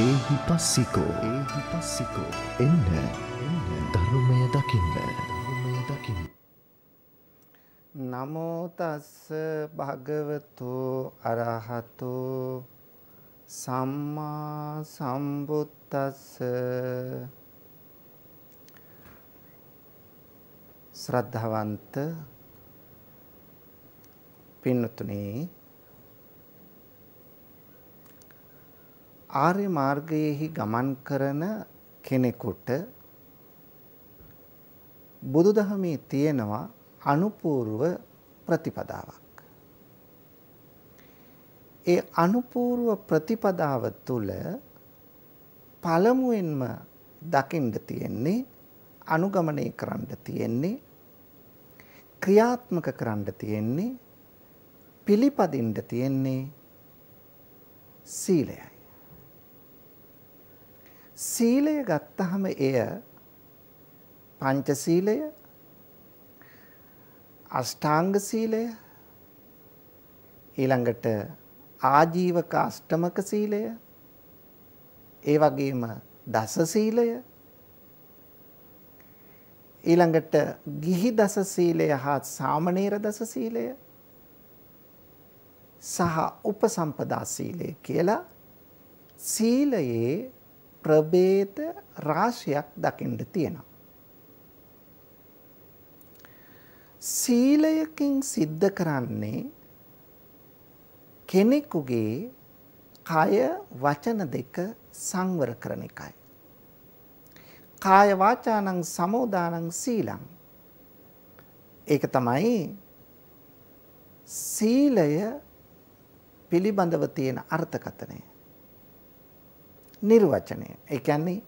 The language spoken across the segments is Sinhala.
ඒහි පස්සිකෝ ඒහි පස්සිකෝ එන්න ධර්මය දකින්න ධර්මය දකින්න. නමෝතස්ස භගවතු අරහතු සම්මා සම්බුද්දස්ස ශ්‍රද්ධාවන්ත පින්නතුනේ ආර්ය මාර්ගයේහි ගමන් කරන කෙනෙකුට බුදුදහමේ තියෙනවා අනුපූර්ව ප්‍රතිපදාවක්. ඒ අනුපූර්ව ප්‍රතිපදාව තුළ පළමුවෙන්ම දකින්න තියෙන්නේ අනුගමනය කරන්න තියෙන්නේ ක්‍රියාත්මක කරන්න තියෙන්නේ පිළිපදින්න තියෙන්නේ සීලයයි. සීලය ගත්තහම එය පංචශීලය අෂ්ටාංග සීලය ඊළඟට ආජීවක අෂ්ටමක සීලය ඒ වගේම දස සීලය ඊළඟට ගිහි දස සීලය හා සාමණේර දස සීලය සහ උපසම්පදා සීලය කියලා සීලයේ ප්‍රභේද රාශියක් දකින්න තියෙනවා. සීලයකින් සිද්ධ කරන්නේ කෙනෙකුගේ කය වචන දෙක සංවර කරන එකයි. කාය වාචානං සමෝදානං සීලං. ඒක තමයි සීලය පිළිබඳව තියෙන අර්ථකතනය. නිර්වචනය. ඒ කියන්නේ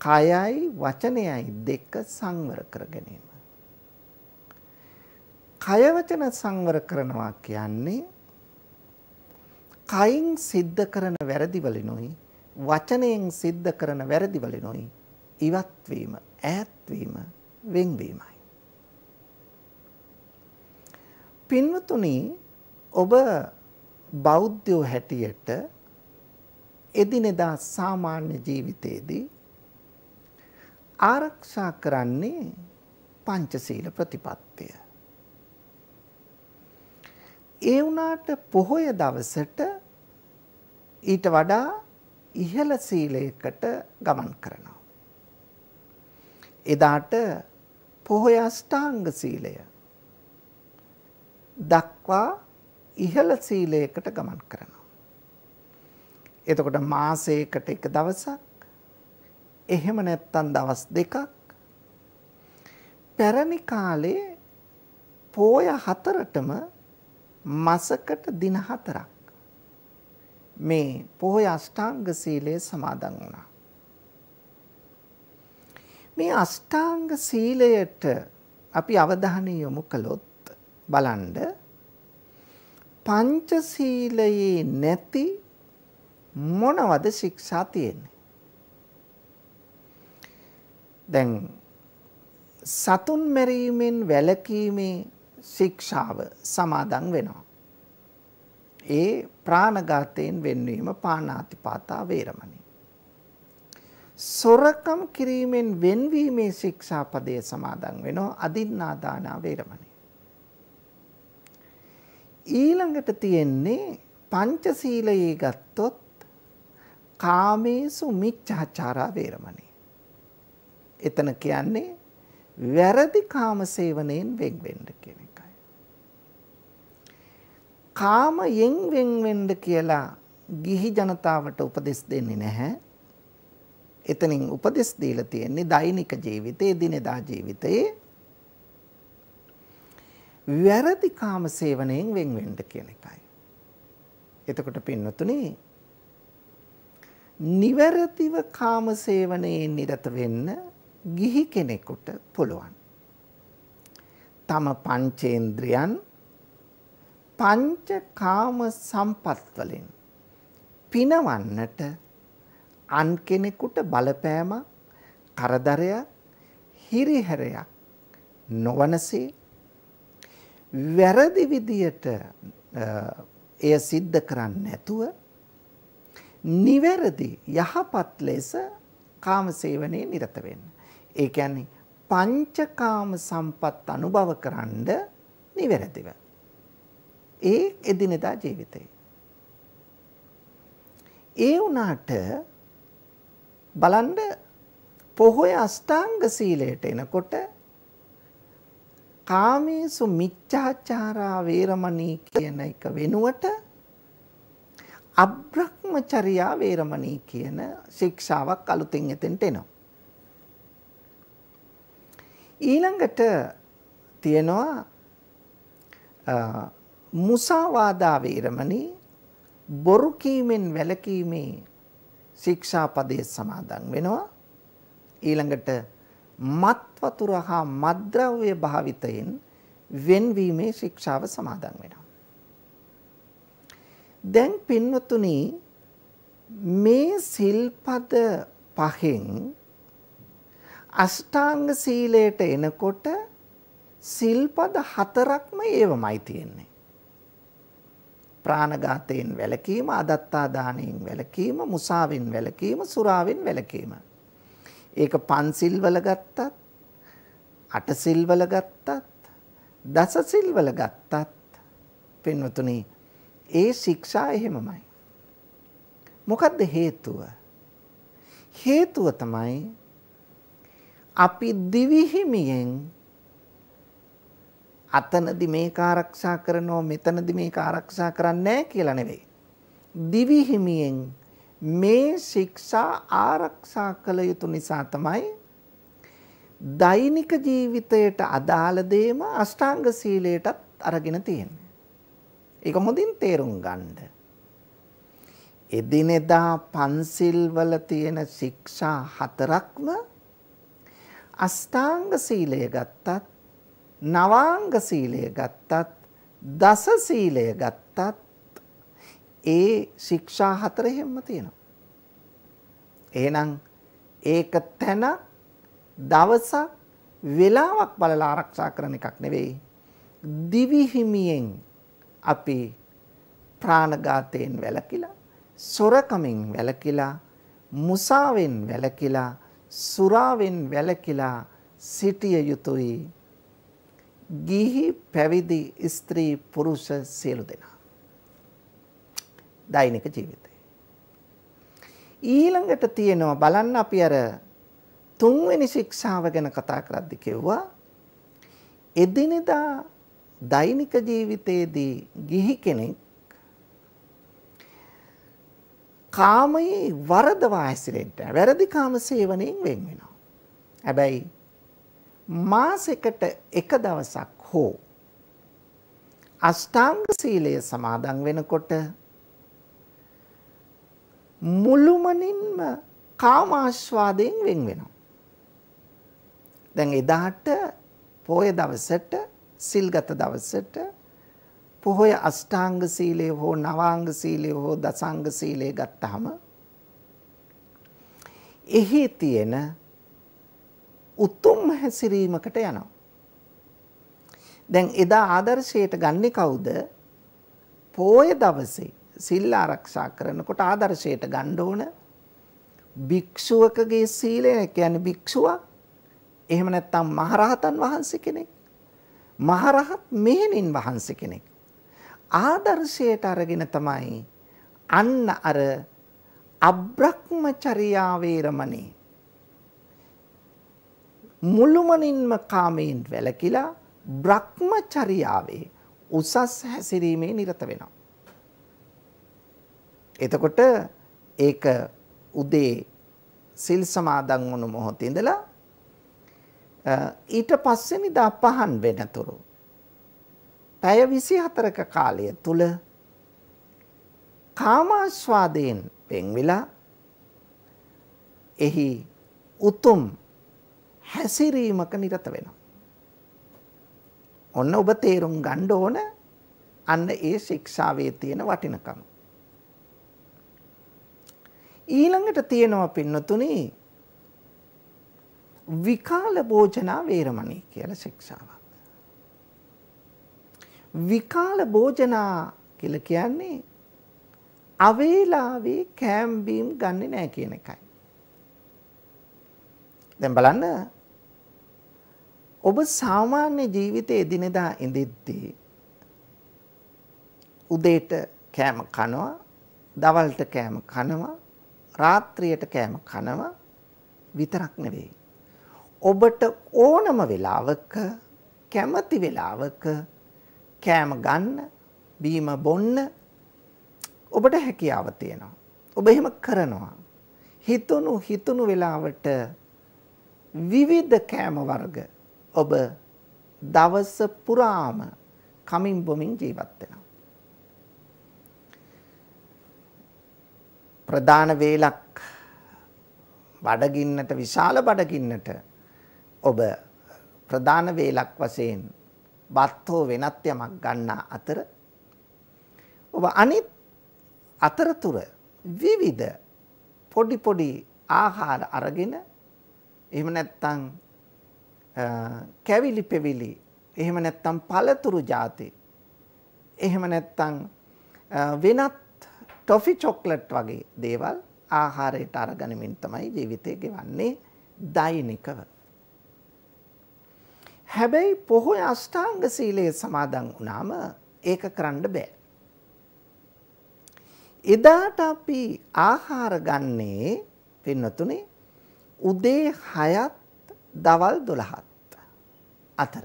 කයයි වචනයයි දෙක සංවර කර ගැනීම. කය වචන සංවර කරනවා කියන්නේ කයින් සිද්ධ කරන වැරදි වලිනුයි වචනයෙන් සිද්ධ කරන වැරදි වලිනුයි ඉවත් වීම, ඈත් වීම, වෙන්වීමයි. පින්වතුනි ඔබ බෞද්ධයෝ හැටියට එදිනෙදා සාමාන්‍ය ජීවිතයේදී ආරක්ෂා කරන්නේ පංචශීල ප්‍රතිපත්තිය. ඒ වුණාට පොහොය දවසට ඊට වඩා ඉහළ සීලයකට ගමන් කරනවා. එදාට පොහොය අෂ්ටාංග සීලය දක්වා ඉහළ සීලයකට ගමන් කරනවා. එතකොට මාසයකට එක දවසක් එහෙම නැත්නම් දවස් දෙකක් පැරණි කාලේ පෝය හතරටම මාසකට දින හතරක් මේ පොහොය අෂ්ටාංග සීලය සමාදන් වුණා. මේ අෂ්ටාංග සීලයට අපි අවධානය යොමු කළොත් බලන්න පංච සීලයේ නැති මොනවද ශික්ෂා තියෙන්නේ? දැන් සතුන් මරීමෙන් වැළකීමේ ශික්ෂාව සමාදන් වෙනවා. ඒ ප්‍රාණඝාතයෙන් වෙන්වීම පාණාතිපාතා වේරමණී. සොරකම් කිරීමෙන් වෙන්වීමේ ශික්ෂාපදය සමාදන් වෙනවා අදින්නා දානා වේරමණී. ඊළඟට තියෙන්නේ පංචශීලයේ ගත්තොත් කාමේසු මිච්ඡාචාරා වේරමණී. එතන කියන්නේ වැරදි කාම සේවනයෙන් වෙන් වෙන්න කියන එකයි. කාමයෙන් වෙන් වෙන්න කියලා ගිහි ජනතාවට උපදෙස් දෙන්නේ නැහැ. එතනින් උපදෙස් දීලා තියෙන්නේ දෛනික ජීවිතයේ දිනදා ජීවිතයේ වැරදි කාම සේවනයෙන් වෙන් වෙන්න කියන එකයි. එතකොට පින්නතුනේ නිවැරදිව කාම සේවනයේ නිරත වෙන්න ගිහි කෙනෙකුට පුළුවන්. තම පංචේන්ද්‍රයන් පංච කාම සම්පත් වලින් පිනවන්නට අන් කෙනෙකුට බලපෑමක් කරදරයක් හිරිහැරයක් නොවනසේ වැරදි විදියට එය සිද්ධ කරන්නේ නැතුව නිවැරදි යහපත් ලෙස කාමසේවනයේ නිරත වෙන්න. ඒ කියන්නේ පංචකාම සම්පත් අනුභව කරන්ඩ නිවැරදිව. ඒ එදිනෙදා ජීවිතේ. ඒ වුණාට බලන්න පොහොය අෂ්ටාංග සීලයට එනකොට කාමේසු මිච්ඡාචාරා වේරමණී කියන එක වෙනුවට අබ්‍රහ්මචර්යා වේරමණී කියන ශික්ෂාවක් අලුතෙන් එතෙන්ට එනවා. ඊළඟට තියෙනවා මුසාවාදා වේරමණී බොරු කීමෙන් වැළකීමේ ශික්ෂාපදයේ සමාදන් වෙනවා. ඊළඟට මත් වතුර හා මද්ද්‍රව්‍ය භාවිතයෙන් වෙන්වීමේ ශික්ෂාව සමාදන් වෙනවා. දැන් පින්නතුනි මේ සිල්පද පහෙන් අෂ්ටාංග සීලයට එනකොට සිල්පද හතරක්ම ඒවමයි තියෙන්නේ. ප්‍රාණඝාතයෙන් වැළකීම, අදත්තා දාණයෙන් වැළකීම, මුසාවෙන් වැළකීම, සුරාවෙන් වැළකීම. ඒක පන්සිල් වල ගත්තත්, අටසිල් වල ගත්තත්, දසසිල් වල ගත්තත් පින්වතුනි ඒ ශික්ෂා එහෙමමයි. මොකක්ද හේතුව? හේතුව තමයි අපි දිවිහිමියෙන් අතනදි මේක ආරක්ෂා කරනවා මෙතනදි මේක ආරක්ෂා කරන්නේ කියලා නෙවෙයි. දිවිහිමියෙන් මේ ශික්ෂා ආරක්ෂා කළ යුතු නිසා තමයි දෛනික ජීවිතයට අදාළ දේම අෂ්ටාංග සීලයටත් අරගෙන තියෙන්නේ. ඒක හොඳින් තේරුම් ගන්න. එදිනෙදා පන්සිල් වල තියෙන ශික්ෂා හතරක්ම අෂ්ටාංග සීලය ගත්තත් නවාංග සීලය ගත්තත් දස සීලය ගත්තත් ඒ ශික්ෂා හතර හැමම තියෙනවා. එහෙනම් ඒක තැන දවසක් වෙලාවක් බලලා ආරක්ෂා කරන එකක් නෙවෙයි. දිවි හිමියෙන් අපි ප්‍රාණඝාතයෙන් වැළකීලා සොරකමින් වැළකීලා මුසාවෙන් වැළකීලා සුරාවෙන් වැළකීලා සිටිය යුතුයි ගිහි පැවිදි ස්ත්‍රී පුරුෂ සියලු දෙනා දෛනික ජීවිතේ ඊළඟට තියෙනවා බලන්න අපි අර තුන්වෙනි ශික්ෂාව ගැන කතා කරද්දි කිව්වා එදිනෙදා දෛනික ජීවිතයේදී ගිහි කෙනෙක් කාමයේ වරදවා ඇසිරෙන්න වැරදි කාම සේවනයෙන් වෙන් වෙනවා. හැබැයි මාසෙකට එක දවසක් හෝ අෂ්ටාංග සීලය සමාදන් වෙනකොට මුළුමනින්ම කාමාශ්වාදයෙන් වෙන් වෙනවා. දැන් එදාට පොය දවසට සිල්ගත දවසට පොහොය අෂ්ටාංග සීලය හෝ නවාංග සීලය හෝ දසංග සීලය ගත්තාම එහි තියෙන උතුම් හැසිරීමකට යනවා. දැන් එදා ආදර්ශයට ගන්නේ කවුද? පොය දවසේ සිල් ආරක්ෂා කරනකොට ආදර්ශයට ගන්න ඕන භික්ෂුවකගේ සීලය කියන්නේ භික්ෂුවක්. එහෙම නැත්නම් මහරහතන් වහන්සේ කෙනෙක්. මහරහත් මෙහෙණින් වහන්සේ කෙනෙක්. ආදර්ශයට අරගෙන තමයි අන්න අර අබ්‍රහ්මචර්යා වේරමණී මුළුමනින්ම කාමයෙන් වැළකීලා බ්‍රහ්මචර්යාවේ උසස් හැසිරීමේ නිරත වෙනවා. එතකොට ඒක උදේ සිල් සමාදන් වුණු මොහොතේ ඉඳලා ඊට පස්සෙනිදා පහන් වෙනතුරු පැය 24ක කාලය තුල කාමාස්වාදයෙන් පෙන්විලා එහි උතුම් හැසිරීමක නිරත වෙනවා. ඔන්න ඔබ තේරුම් ගන්න ඕන අන්න ඒ ශික්ෂාවේ තියෙන වටිනකම. ඊළඟට තියෙනවා පින්නතුණී විකාල භෝජනා වේරමණී කියලා ශික්ෂාවක්. විකාල භෝජනා කියලා කියන්නේ අවේලාවේ කෑම් බීම් ගන්නෙ නෑ කියන එකයි. දැන් බලන්න ඔබ සාමාන්‍ය ජීවිතයේ දිනදා ඉඳිද්දී උදේට කෑම කනවා, දවල්ට කෑම කනවා, රාත්‍රියට කෑම කනවා විතරක් නෙවෙයි. ඔබට ඕනම වෙලාවක කැමති වෙලාවක කෑම ගන්න බීම බොන්න ඔබට හැකියාව තියෙනවා. ඔබ එහෙම කරනවා. හිතුණු හිතුණු වෙලාවට විවිධ කෑම වර්ග ඔබ දවස පුරාම කමින් බොමින් ජීවත් වෙනවා. ප්‍රධාන වේලක් බඩගින්නට විශාල බඩගින්නට ඔබ ප්‍රධාන වේලක් වශයෙන් බත් හෝ වෙනත් යමක් ගන්නා අතර ඔබ අනිත් අතරතුර විවිධ පොඩි පොඩි ආහාර අරගෙන එහෙම නැත්නම් කැවිලි පෙවිලි එහෙම නැත්නම් පළතුරු જાති එහෙම නැත්නම් වෙනත් ටොෆි චොක්ලට් වගේ දේවල් ආහාරයට අරගනිමින් තමයි ජීවිතය ගෙවන්නේ දෛනිකව හැබැයි පොහොය අෂ්ටාංග සීලයේ සමාදන් වුණාම ඒක කරන්න බෑ. එදාට අපි ආහාර ගන්නේ පින්නතුනේ උදේ 6ත් දවල් 12ත් අතර.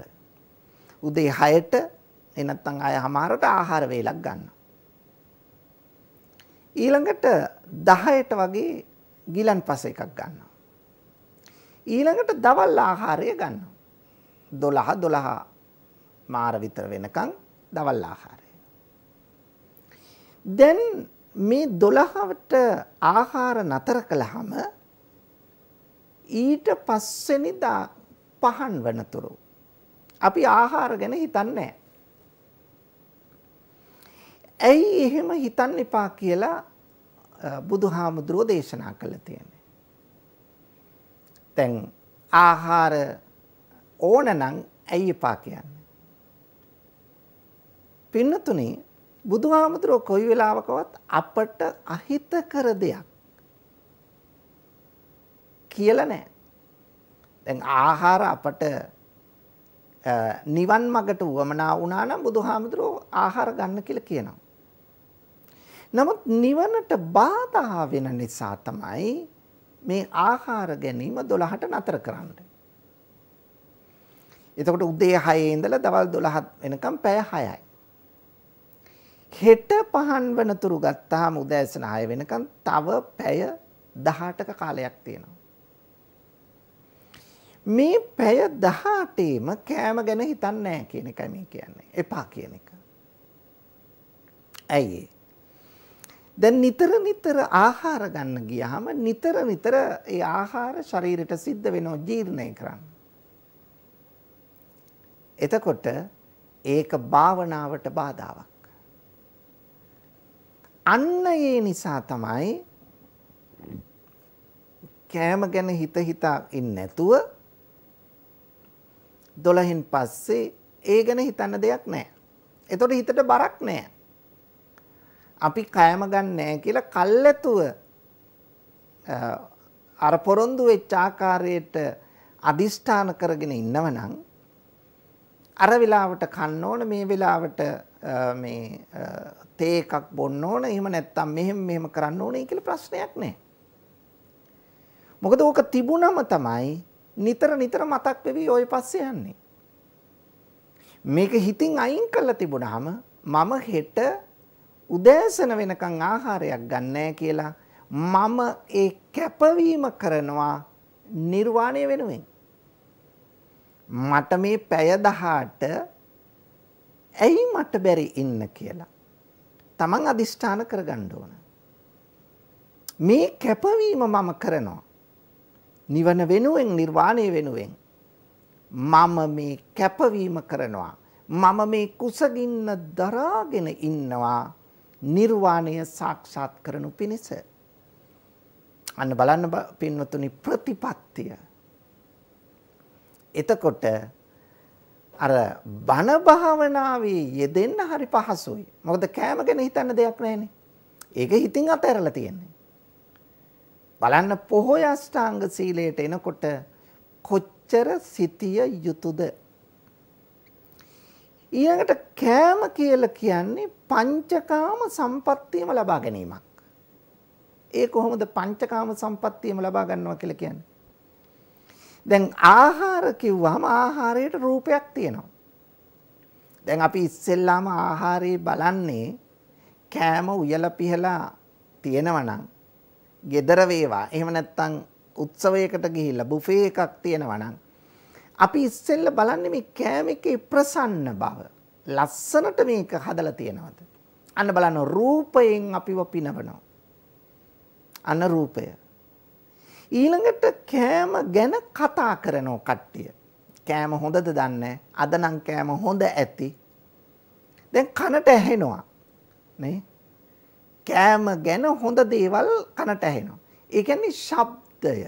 උදේ 6ට එනත්තම් ආය හමාරට ආහාර වේලක් ගන්න. ඊළඟට 10ට වගේ ගිලන් පස එකක් ගන්නවා. ඊළඟට දවල් ආහාරය ගන්නවා. 12 12 මාර විතර වෙනකන් දවල් ආහාරය. දැන් මේ 12ට ආහාර නතර කළාම ඊට පස්වෙනිදා පහන් වෙනතුරු අපි ආහාර ගැන හිතන්නේ ඇයි එහෙම හිතන්න එපා කියලා බුදුහාමුදුරෝ දේශනා කළ තියෙන්නේ. දැන් ආහාර ඕන නම් ඇයි එපා කියන්නේ? පින්නතුනේ බුදුහාමුදුරුව කොයි වෙලාවකවත් අපට අහිතකර දෙයක් කියලා නැහැ. දැන් ආහාර අපට නිවන් මගට වමනා වුණා නම් බුදුහාමුදුරුව ආහාර ගන්න කියලා කියනවා. නමුත් නිවනට බාධා වෙන නිසා තමයි මේ ආහාර ගැනීම 12ට නතර කරන්නේ. එතකොට උදේ 6 ඉඳලා දවල් 12 වෙනකම් පැය 6යි. හෙට පහන් වෙනතුරු ගත්තාම උදෑසන 6 වෙනකම් තව පැය 18ක කාලයක් තියෙනවා. මේ පැය 18ෙම කෑම ගැන හිතන්නේ නැහැ කියන එකයි මේ කියන්නේ. එපා කියන එක. ඇයි දැන් නිතර නිතර ආහාර ගන්න ගියාම නිතර නිතර ඒ ආහාර ශරීරයට සිද්ධ වෙනවා ජීර්ණය කරන්න. එතකොට ඒක භාවනාවට බාධාවක්. අන්න ඒ නිසා තමයි කෑම ගැන හිත හිතා ඉන්නේ නැතුව 12න් පස්සේ ඒ ගැන හිතන්න දෙයක් නැහැ. එතකොට හිතට බරක් නැහැ. අපි කෑම ගන්න නැහැ කියලා කල්ැතුව අර පොරොන්දු වෙච්ච ආකාරයට අදිෂ්ඨාන කරගෙන ඉන්නවනම් අර වෙලාවට කන්න ඕන මේ වෙලාවට මේ තේ එකක් බොන්න ඕන එහෙම නැත්නම් මෙහෙම මෙහෙම කරන්න ඕනේ කියලා ප්‍රශ්නයක් නැහැ. මොකද ඕක තිබුණම තමයි නිතර නිතර මතක් වෙවි ඔය පස්සේ යන්නේ. මේක හිතින් අයින් කරලා තිබුණාම මම හෙට උදෑසන වෙනකන් ආහාරයක් ගන්නෑ කියලා මම ඒ කැපවීම කරනවා නිර්වාණය වෙනුවෙන්. මට මේ පැය 18 ඇයි මට බැරි ඉන්න කියලා. Taman අදිෂ්ඨාන කරගන්න ඕන. මේ කැපවීම මම කරනවා. නිවන වෙනුවෙන් නිර්වාණය වෙනුවෙන් මම මේ කැපවීම කරනවා. මම මේ කුසගින්න දරාගෙන ඉන්නවා නිර්වාණය සාක්ෂාත් කරනු පිණිස. අන්න බලන්න පින්වතුනි ප්‍රතිපත්තිය එතකොට අර බණ භාවනාවේ යෙදෙන්න හරි පහසුයි. මොකද කෑම ගැන හිතන්න දෙයක් නැහැනේ. ඒක හිතින් අතහැරලා තියෙන්නේ. බලන්න පොහොය අෂ්ටාංග සීලයට එනකොට කොච්චර සිටිය යුතුද? ඊළඟට කෑම කියලා කියන්නේ පංචකාම සම්පත්තියම ලබා ගැනීමක්. ඒ කොහොමද පංචකාම සම්පත්තියම ලබා ගන්නවා කියලා කියන්නේ? දැන් ආහාර කිව්වහම ආහාරයට රූපයක් තියෙනවා. දැන් අපි ඉස්සෙල්ලාම ආහාරේ බලන්නේ කෑම උයලා පිහලා තියෙනවනම් gedara වේවා. එහෙම නැත්නම් උත්සවයකට ගිහිල්ලා බුෆේ එකක් තියෙනවනම් අපි ඉස්සෙල්ල බලන්නේ මේ කෑම එකේ ප්‍රසන්න බව. ලස්සනට මේක හදලා තියෙනවද? අන්න බලන්න රූපයෙන් අපිව පිනවනවා. අන්න රූපය. ඊළඟට කෑම ගැන කතා කරනෝ කට්ටිය. කෑම හොඳද දන්නේ අද නම් කෑම හොඳ ඇති. දැන් කනට ඇහෙනවා. නේ? කෑම ගැන හොඳ දේවල් කනට ඇහෙනවා. ඒ කියන්නේ ශබ්දය.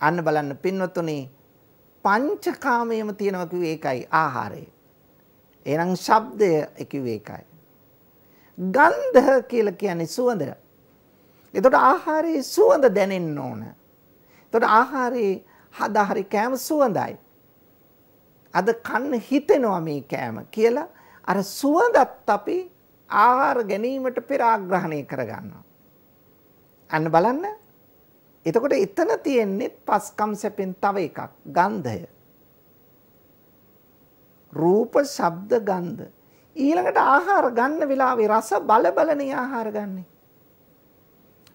අන්න බලන්න පින්වත්තුනි පංචකාමයේම තියෙනවා කිව්වේ ඒකයි ආහාරය. එහෙනම් ශබ්දය කිව්වේ ඒකයි. ගන්ධ කියලා කියන්නේ සුවඳ. එතකොට ආහාරයේ සුවඳ දැනෙන්න ඕන. එතකොට ආහාරයේ හදාහරි කෑම සුවඳයි. අද කන්න හිතෙනවා මේ කෑම කියලා අර සුවඳත් අපි ආහාර ගැනීමට පෙර ආග්‍රහණය කරගන්නවා. අන්න බලන්න. එතකොට එතන තියෙන්නේ පස්කම් සැපෙන් තව එකක් ගන්ධය. රූප, ශබ්ද, ගන්ධ. ඊළඟට ආහාර ගන්න වෙලාවේ රස බල බලනේ ආහාර ගන්නේ.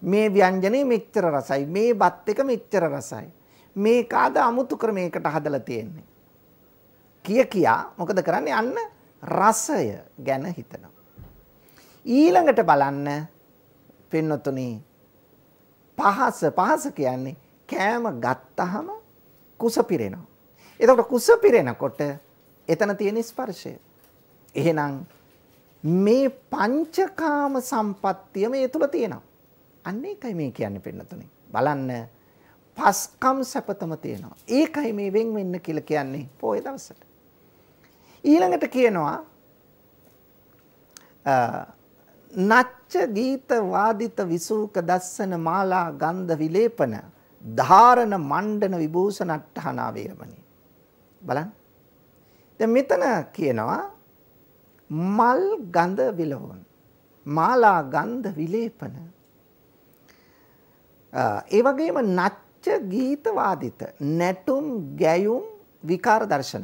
මේ ව්‍යංජනේ මෙච්චර රසයි. මේ බත් එක මෙච්චර රසයි. මේක අද අමුතු ක්‍රමයකට හදලා තියෙන්නේ. කිය කියා මොකද කරන්නේ? අන්න රසය ගැන හිතනවා. ඊළඟට බලන්න පින්නතුනි පහස පහස කියන්නේ කෑම ගත්තහම කුස පිරෙනවා. එතකොට කුස පිරෙනකොට එතන තියෙන ස්පර්ශය. එහෙනම් මේ පංචකාම සම්පත්තිය මේ තුල තියෙනවා. අන්න ඒකයි මේ කියන්නේ පින්නතුනේ. බලන්න පස්කම් සැපතම තියෙනවා. ඒකයි මේ වෙන් වෙන්න කියලා කියන්නේ පොය දවසට. ඊළඟට කියනවා නච්ච ගීත වාදිත විසූක දස්සන මාලා ගන්ධ විලේපන ධාරණ මණ්ඩන විභූෂණ අට්ඨහනා වේරමණී. බලන්න. දැන් මෙතන කියනවා මල් ගඳ විලවුන් මාලා ගන්ධ විලේපන ඒ වගේම නච්ච ගීත වාදිත නැටුම් ගැයුම් විකාර දර්ශන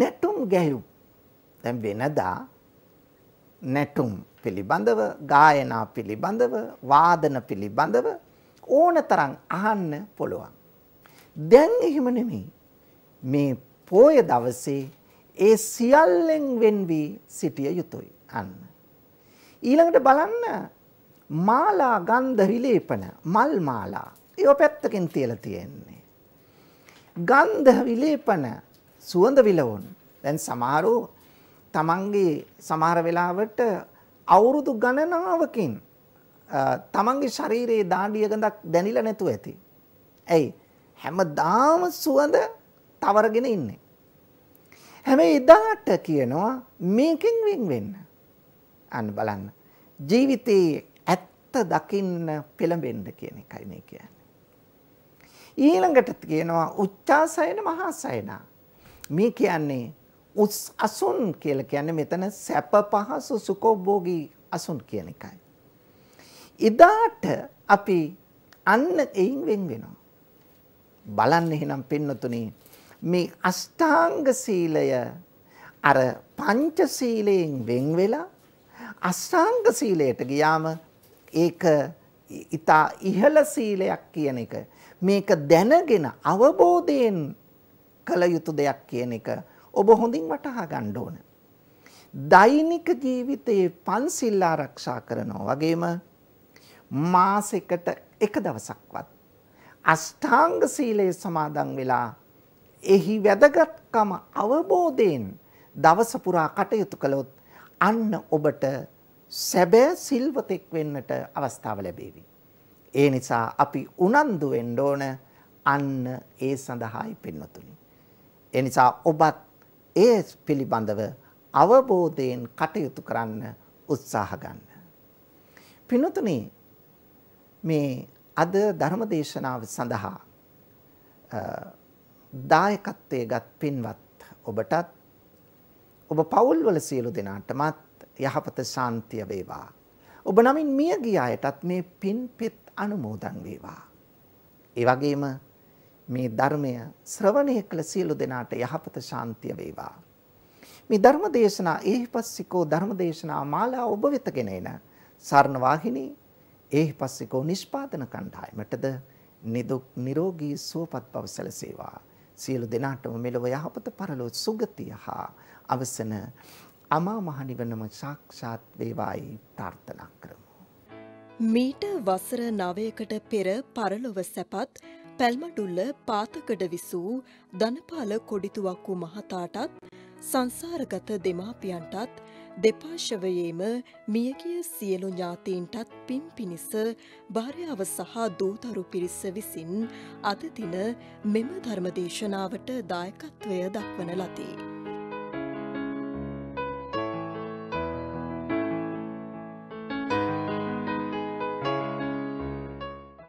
නැටුම් ගැයුම් දැන් වෙනදා නැටුම් පිළිබඳව ගායනා පිළිබඳව වාදන පිළිබඳව ඕනතරම් අහන්න පුළුවන් දැන් එහෙම නෙමෙයි මේ පෝය දවසේ ඒ සියල්ලෙන් වෙන් වී සිටිය යුතුයි අන්න ඊළඟට බලන්න මාලා ගන්ධ විලේපන මල් මාලා ඒ පැත්තකින් තියලා තියෙන්නේ. ගන්ධ විලේපන සුවඳ විලවුන්. දැන් සමහරු තමන්ගේ සමහර වෙලාවට අවුරුදු ගණනාවකින් තමන්ගේ ශරීරයේ දාඩිය ගඳක් දැනිලා නැතුව ඇති. ඇයි? හැමදාම සුවඳ තවරගෙන ඉන්නේ. හැබැයි එදාට කියනවා මේකෙන් වෙන් වෙන්න. අන්න බලන්න. ජීවිතේ ඇත්ත දකින්න පෙළඹෙන්න කියන එකයි මේ කියන්නේ. ඊළඟට කියනවා උච්චාසයන මහාසයන. මේ කියන්නේ උස් අසුන් කියලා කියන්නේ මෙතන සැප පහසු සුඛෝභෝගී අසුන් කියන එකයි. එදාට අපි අන්න එයින් වෙන් වෙනවා. බලන්න එහෙනම් පින්නතුනේ මේ අෂ්ටාංග සීලය අර පංච සීලයෙන් වෙන් වෙලා අෂ්ටාංග සීලයට ගියාම ඒක ඊතා ඉහළ සීලයක් කියන එක මේක දැනගෙන අවබෝධයෙන් කළ යුතු දෙයක් කියන එක ඔබ හොඳින් වටහා ගන්න ඕන. දෛනික ජීවිතයේ පන්සිල් ආරක්ෂා කරනවා වගේම මාසෙකට එක දවසක්වත් අෂ්ටාංග සීලය සමාදන් වෙලා එහි වැදගත්කම අවබෝධයෙන් දවස පුරා කටයුතු කළොත් අන්න ඔබට සැබෑ සිල්වතෙක් වෙන්නට අවස්ථාව ලැබේවි. ඒ නිසා අපි උනන්දු වෙන්න ඕන අන්න ඒ සඳහායි පින්නතුනි. ඒ නිසා ඔබත් ඒ පිළිබඳව අවබෝධයෙන් කටයුතු කරන්න උත්සාහ ගන්න. පින්නතුනි මේ අද ධර්ම දේශනාව සඳහා දායකත්වයේ ගත් පින්වත් ඔබටත් ඔබ පවුල්වල සියලු දෙනාටමත් යහපත ශාන්තිය වේවා. ඔබ නමින් මිය ගිය අයටත් මේ පින් පෙත් අනුමෝදන් වේවා. ඒ වගේම මේ ධර්මය ශ්‍රවණය කළ සියලු දෙනාට යහපත ශාන්තිය වේවා. මේ ධර්ම දේශනා ඒහිපස්සිකෝ ධර්ම දේශනා මාලා ඔබ වෙතගෙන එන සරණ වාහිනී ඒහිපස්සිකෝ නිෂ්පාදන කණ්ඩායමටද නිදුක් නිරෝගී සුවපත් බව සැලසේවා. සියලු දෙනාටම මෙලොව යහපත පරලොව සුගතිය හා අවසන අමා මහ නිවනම සාක්ෂාත් වේවායි ප්‍රාර්ථනා කරමු. මීට වසර 9කට පෙර පරලොව සැපත් පැල්මඩුල්ල පාතකඩ විසූ ධනපාල කොඩිතුවක්කු මහතාටත් සංසාරගත දෙමාපියන්ටත් දෙපාර්ශවයේම මියගිය සියලු ඥාතීන්ටත් පින් පිණිස භාර්යාව සහ දූතරු පිරිස විසින් අද දින මෙම ධර්මදේශනාවට දායකත්වය දක්වන ලදී.